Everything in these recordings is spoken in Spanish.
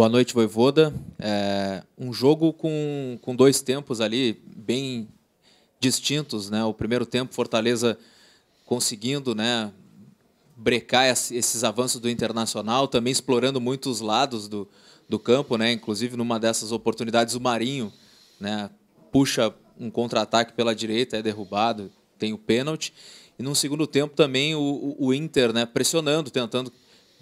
Boa noite, Voivoda. É um jogo com, com dois tempos ali bem distintos. Né? O primeiro tempo, Fortaleza conseguindo né, brecar esses avanços do Internacional, também explorando muitos lados do, do campo. Né? Inclusive, numa dessas oportunidades, o Marinho né, puxa um contra-ataque pela direita, é derrubado, tem o pênalti. E no segundo tempo também o, o Inter né, pressionando, tentando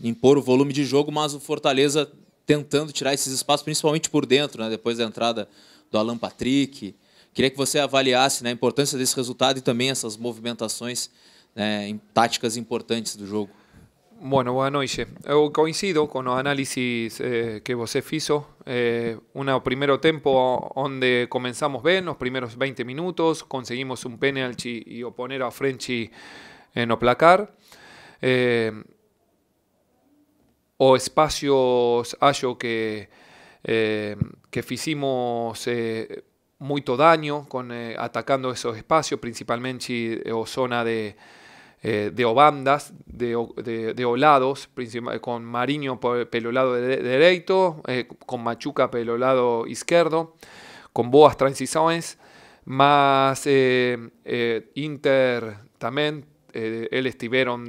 impor o volume de jogo, mas o Fortaleza tentando tirar esses espaços, principalmente por dentro, né? depois da entrada do Alan Patrick. Queria que você avaliasse né, a importância desse resultado e também essas movimentações né, em táticas importantes do jogo. Bueno, boa noite. Eu coincido com o análise eh, que você fez. Eh, um primeiro tempo onde começamos bem, nos primeiros 20 minutos, conseguimos um penalti e oponer a Frenchy no placar. Eh, o espacios hallo que, eh, que hicimos eh, mucho daño con, eh, atacando esos espacios, principalmente o zona de, de de, de, de olados, con Mariño pelo lado derecho, con Machuca pelo lado izquierdo, con boas transiciones, más Inter también eh, él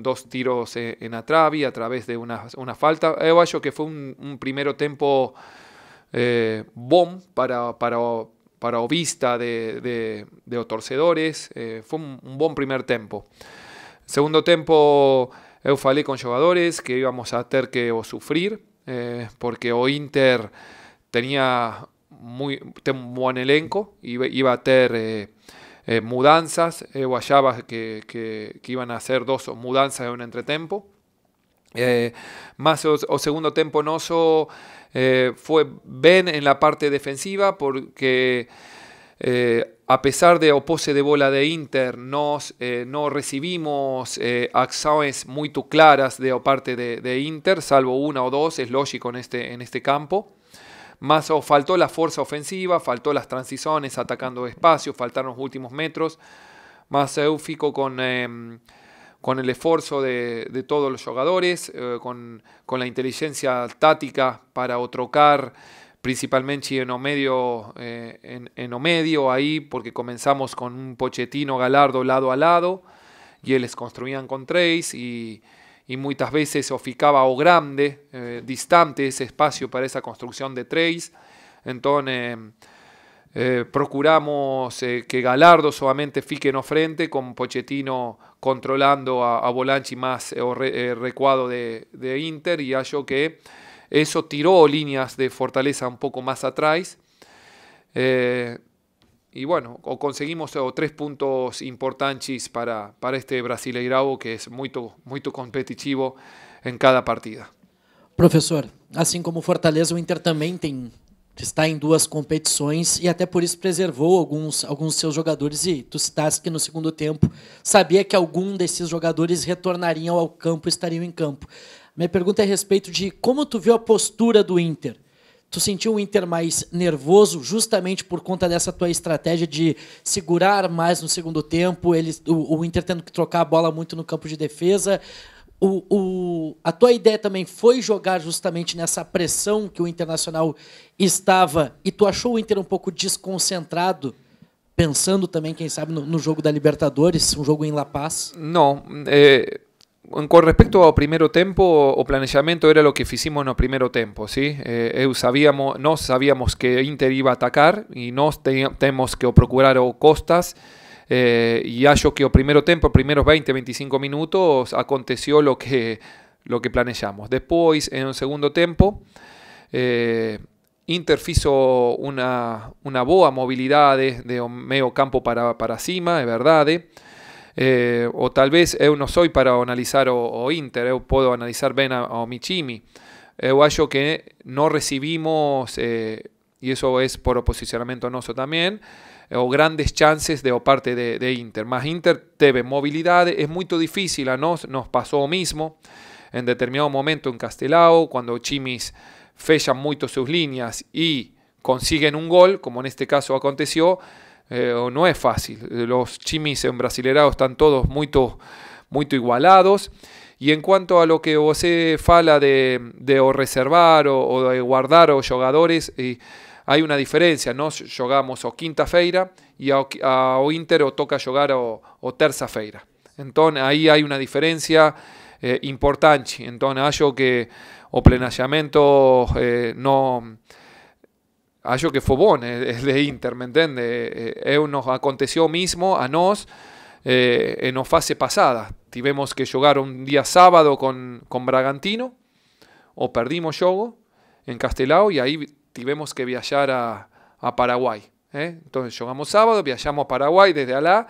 dos tiros eh, en, Atravi a través de una, falta. Eh, Yo creo que fue un, primer tiempo eh, bom para, para, para Ovista de, de, de fue un, buen primer tiempo Segundo tiempo eufale con jugadores que íbamos a tener que sufrir, porque o Inter tenía muy, un buen elenco, y iba a tener... Eh, mudanzas, guayabas eh, que, iban a hacer dos mudanzas en un entretempo. Eh, más o, segundo tempo no fue bien en la parte defensiva porque a pesar de opose de bola de Inter no recibimos acciones muy claras de parte de, Inter, salvo una o dos, es lógico en este, en este campo más o oh, faltó la fuerza ofensiva, faltó las transiciones atacando espacio, faltaron los últimos metros, más eufico con, em, con el esfuerzo de, todos los jugadores, eh, con, la inteligencia táctica para otrocar principalmente en Omedio, eh, en, en medio ahí, porque comenzamos con un pochetino galardo lado a lado, y les construían con tres y y muchas veces o ficaba o grande, eh, distante ese espacio para esa construcción de tres Entonces eh, eh, procuramos que Galardo solamente fique no frente, Con Pochettino controlando a, Bolanchi más recuado de, de, Inter, Y acho que eso tiró líneas de fortaleza un poco más atrás. y bueno, o conseguimos o eh, tres puntos importantes para, para este Brasileirao que es muy, muy competitivo en cada partida. Professor, assim como Fortaleza, o Inter também tem, está em duas competições e até por isso preservou alguns, alguns seus jogadores. E tu citaste que no segundo tempo sabia que algum desses jogadores retornariam ao campo, estariam em campo. Minha pergunta é a respeito de como tu viu a postura do Inter Tu sentiu o Inter mais nervoso justamente por conta dessa tua estratégia de segurar mais no segundo tempo, ele, o, o Inter tendo que trocar a bola muito no campo de defesa. O, o, a tua ideia também foi jogar justamente nessa pressão que o Internacional estava e tu achou o Inter um pouco desconcentrado, pensando também, quem sabe, no, no jogo da Libertadores, um jogo em La Paz? Não, é, con respecto al primer tiempo, o planeamiento era lo que hicimos en el tiempo, ¿sí? Eh, eh, sabíamos, no sabíamos que Inter iba a atacar y no tenemos que procurar o Costas eh, e acho que o primeiro tempo, primeros 20, 25 minutos, aconteció lo que, lo que planeamos. Después, en el segundo tiempo, eh, Inter hizo una, una boa movilidad de, medio campo para, para cima, de verdad eh, o vez yo no soy para analizar o, Inter, yo puedo analizar ben a, o Michimi. yo acho que no recibimos, eh, y eso es por posicionamiento nuestro también, o grandes chances de o parte de, Inter. Más Inter teve movilidad, es muy difícil, a nos nos pasó lo mismo en determinado momento en Castelao, cuando Chimis fechan mucho sus líneas y consiguen un gol, como en este caso aconteció, eh, no es fácil. Los chimis en Brasilerao están todos muy, muy igualados. Y en cuanto a lo que vos fala de, de reservar o, de guardar o jugadores y hay una diferencia, Nosotros jugamos o quinta-feira y a Inter o toca jugar o, o feira Entonces ahí hay una diferencia eh, importante, Entonces yo que o plenamente eh, Ayo ah, que Fobón eh, es de Inter, me entiendes? Eh, eh, nos aconteció mismo a nosotros eh, en la fase pasada. Tuvimos que jugar un día sábado con con Bragantino, o perdimos juego en Castelao, y ahí tuvimos que viajar a, a Entonces llegamos sábado, viajamos a Paraguay desde Alá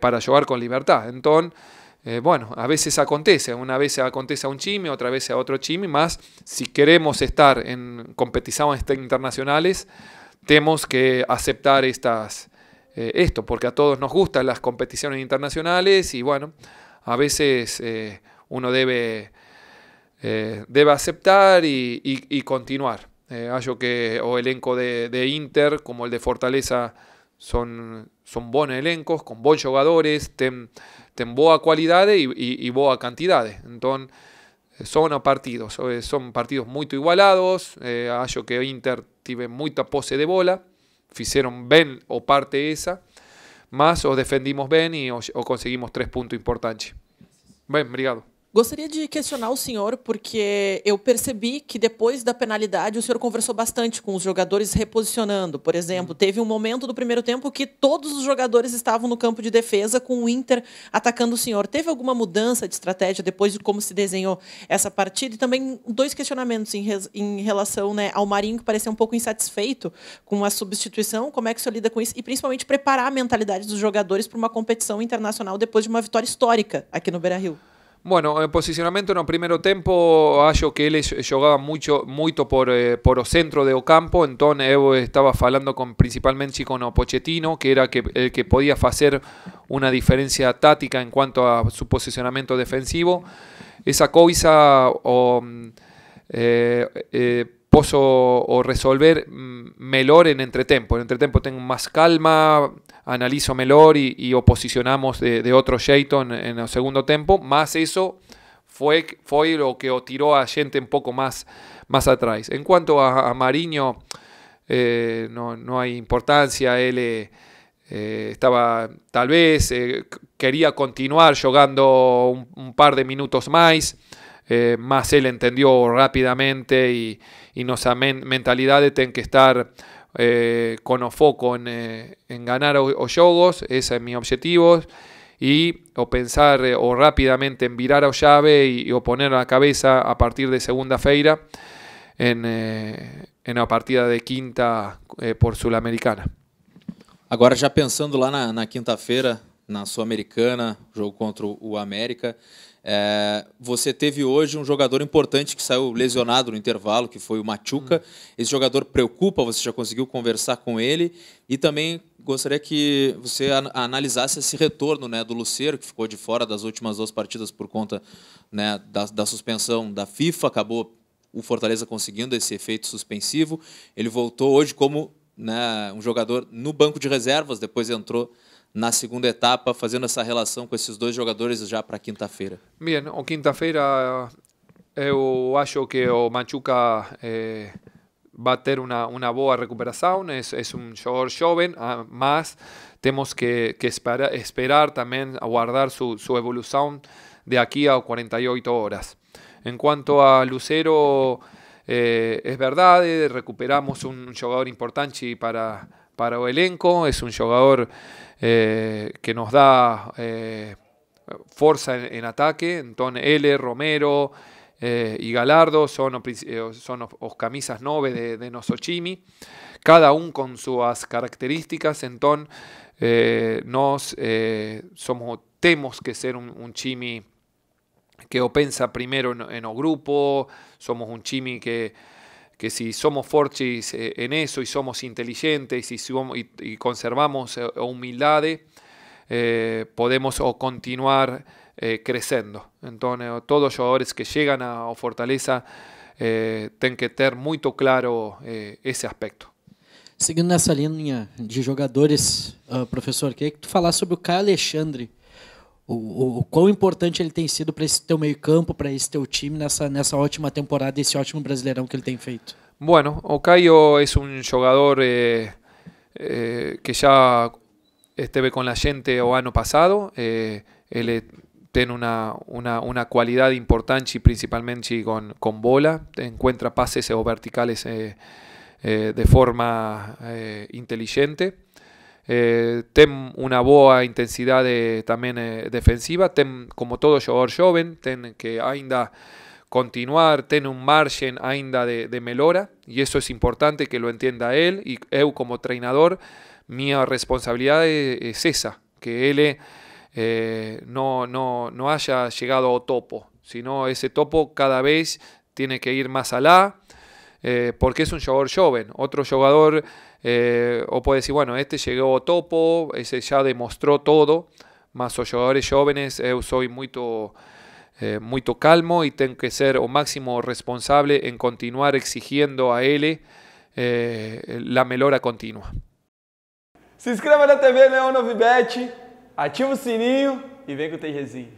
para jugar con Libertad. Entonces... Eh, bueno, a veces acontece, una vez acontece a un chime, otra vez a otro chime, más si queremos estar en competiciones internacionales, tenemos que aceptar estas, eh, esto, porque a todos nos gustan las competiciones internacionales y bueno, a veces eh, uno debe, debe aceptar y, continuar. que, o elenco de Inter, como el de Fortaleza, son son buenos elencos, con buenos jugadores, tienen buenas cualidades y, y, y Entonces, son partidos, eh, son partidos muy igualados, eh, acho que Inter tiene mucha pose de bola, hicieron bien o parte esa, más os defendimos bien y conseguimos tres puntos importantes. Bien, obrigado. Gostaria de questionar o senhor, porque eu percebi que depois da penalidade o senhor conversou bastante com os jogadores reposicionando. Por exemplo, uhum. teve um momento do primeiro tempo que todos os jogadores estavam no campo de defesa com o Inter atacando o senhor. Teve alguma mudança de estratégia depois de como se desenhou essa partida? E também dois questionamentos em, res, em relação né, ao Marinho, que parecia um pouco insatisfeito com a substituição. Como é que o senhor lida com isso? E principalmente preparar a mentalidade dos jogadores para uma competição internacional depois de uma vitória histórica aqui no Beira Rio. Bueno, eh, en en primer tiempo, tiempo que él eh, jugaba mucho, mucho por, el eh, por centro de Ocampo, entonces estaba hablando principalmente con Pochettino, que era que, el que podía hacer una diferencia táctica en cuanto a su posicionamiento defensivo. Esa cosa o... Mm, eh, eh, o resolver mm, mejor en entretempo. En entretempo tengo más calma, analizo Melor y, oposicionamos de, otro jayton en el segundo tiempo. más eso fue, fue lo que tiró a gente un poco más, más atrás. En cuanto a, Mariño, eh, no, hay importancia, él eh, eh, estaba tal vez, quería continuar jugando un, par de minutos más. más él entendió rápidamente y, y nuestra mentalidad de tener que estar eh, con foco en, eh, en ganar jogos, ese es mi objetivo, y o pensar eh, o rápidamente en virar a llave y, poner poner la cabeza a partir de segunda feira en, la partida de quinta por Sudamericana. Agora ya pensando lá na, quinta-feira, na Sul-Americana, jogo contra o América, É, você teve hoje um jogador importante que saiu lesionado no intervalo, que foi o Machuca. Hum. Esse jogador preocupa, você já conseguiu conversar com ele. E também gostaria que você analisasse esse retorno né, do Luceiro, que ficou de fora das últimas duas partidas por conta né, da, da suspensão da FIFA. Acabou o Fortaleza conseguindo esse efeito suspensivo. Ele voltou hoje como né, um jogador no banco de reservas, depois entrou na segunda etapa, fazendo essa relación con esses dos jogadores ya para quinta-feira? Bien, o quinta-feira eh, eu acho que o Machuca eh, va a tener una buena recuperación, es un jugador joven, jogador ah, tenemos que, esperar, esperar aguardar su evolución de aquí a 48 horas. En cuanto a Lucero, eh, es verdad, recuperamos un jugador importante para, para elenco, es un jugador eh, que nos da eh, fuerza en, ataque, entonces L, Romero eh, y Galardo son, son camisas 9 de, de Nosochimi, cada uno con sus características, entonces nos somos, que ser un, un chimi que o pensa primero en, en o grupo, somos un chimi que... que si somos fortes eh, en eso y somos inteligentes y, somos, y, y conservamos eh, humildad, eh, podemos o continuar eh, creciendo. Entonces, todos los jugadores que llegan a, Fortaleza eh, têm que ter muito claro esse eh, aspecto. Seguindo nessa linha de jogadores, uh, professor, queria que tu falasse sobre o Caio Alexandre, o, o, quão importante ele tem sido para esse teu meio-campo, para esse teu time nessa, nessa ótima temporada, esse ótimo brasileirão que ele tem feito? Bueno, Ocaio é um jogador eh, eh, que já esteve com a gente o año pasado Eh, ele tem uma, uma, importante, principalmente con bola. encuentra pases o verticales eh, eh, de forma eh, inteligente. Eh, ten una boa intensidad también eh, defensiva, ten como todo jugador joven ten que ainda continuar, ten un margen ainda de, melora y eso es importante que lo entienda él y eu como entrenador mi responsabilidad e, es esa, que él eh, no, haya llegado a topo, sino ese topo cada vez tiene que ir más alá, porque es un jugador joven. Otro jugador eh, o puede decir, bueno, este llegó topo, ese ya demostró todo, más los jugadores jóvenes yo eh, soy muy, eh, muy calmo y tengo que ser o máximo responsable en continuar exigiendo a él la melora continua. Se inscreva na TV Leão novibet ativa sininho e vem com TGzinho.